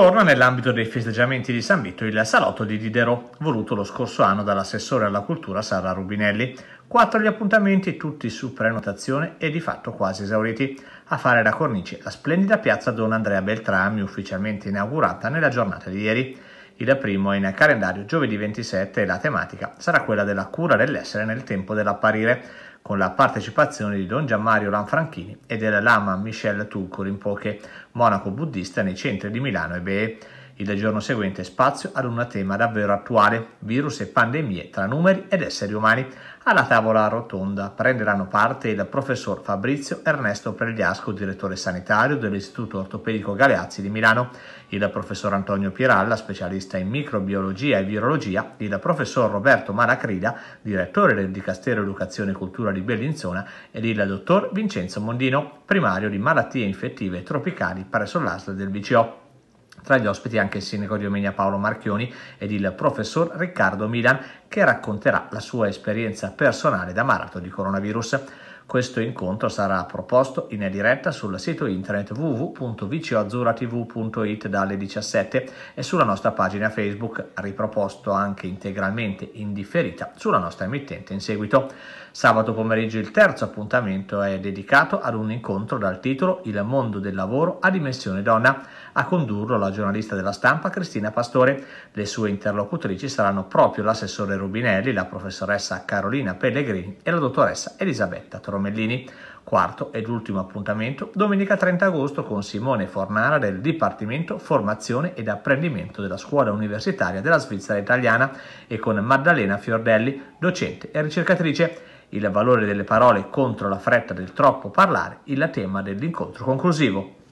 Torna nell'ambito dei festeggiamenti di San Vito il salotto di Diderot, voluto lo scorso anno dall'assessore alla cultura Sara Rubinelli. Quattro gli appuntamenti, tutti su prenotazione e di fatto quasi esauriti. A fare da cornice la splendida piazza Don Andrea Beltrami, ufficialmente inaugurata nella giornata di ieri. Il primo è in calendario giovedì 27 e la tematica sarà quella della cura dell'essere nel tempo dell'apparire con la partecipazione di Don Gianmario Lanfranchini e della lama Michel in poche monaco buddista nei centri di Milano e Bee. Il giorno seguente spazio ad un tema davvero attuale, virus e pandemie tra numeri ed esseri umani. Alla tavola rotonda prenderanno parte il professor Fabrizio Ernesto Pregliasco, direttore sanitario dell'Istituto Ortopedico Galeazzi di Milano, il professor Antonio Piralla, specialista in microbiologia e virologia, il professor Roberto Malacrida, direttore del Dicastero Educazione e Cultura di Bellinzona, ed il dottor Vincenzo Mondino, primario di malattie infettive tropicali presso l'ASL del BCO. Tra gli ospiti anche il sindaco di Omegna Paolo Marchioni ed il professor Riccardo Milan che racconterà la sua esperienza personale da malato di coronavirus. Questo incontro sarà proposto in diretta sul sito internet www.vicioazzuratv.it dalle 17 e sulla nostra pagina Facebook, riproposto anche integralmente in differita sulla nostra emittente in seguito. Sabato pomeriggio il terzo appuntamento è dedicato ad un incontro dal titolo Il mondo del lavoro a dimensione donna, a condurlo la giornalista della stampa Cristina Pastore. Le sue interlocutrici saranno proprio l'assessore Rubinelli, la professoressa Carolina Pellegrini e la dottoressa Elisabetta Trovini. Romellini. Quarto ed ultimo appuntamento domenica 30 agosto con Simone Fornara del Dipartimento Formazione ed Apprendimento della Scuola Universitaria della Svizzera Italiana e con Maddalena Fiordelli, docente e ricercatrice. Il valore delle parole contro la fretta del troppo parlare, il tema dell'incontro conclusivo.